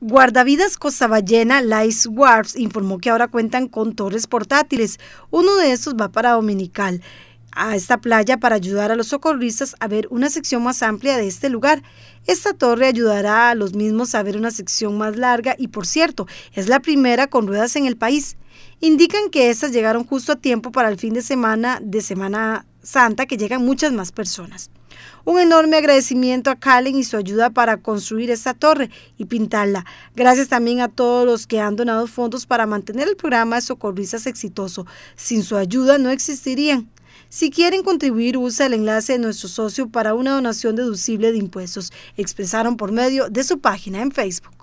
Guardavidas Costa Ballena Lice Wharfs informó que ahora cuentan con torres portátiles. Uno de estos va para Dominical, a esta playa para ayudar a los socorristas a ver una sección más amplia de este lugar. Esta torre ayudará a los mismos a ver una sección más larga y por cierto, es la primera con ruedas en el país. Indican que estas llegaron justo a tiempo para el fin de semana de semana Santa que llegan muchas más personas. Un enorme agradecimiento a Kalen y su ayuda para construir esta torre y pintarla. Gracias también a todos los que han donado fondos para mantener el programa de socorristas exitoso. Sin su ayuda no existirían. Si quieren contribuir, usa el enlace de nuestro socio para una donación deducible de impuestos. Expresaron por medio de su página en Facebook.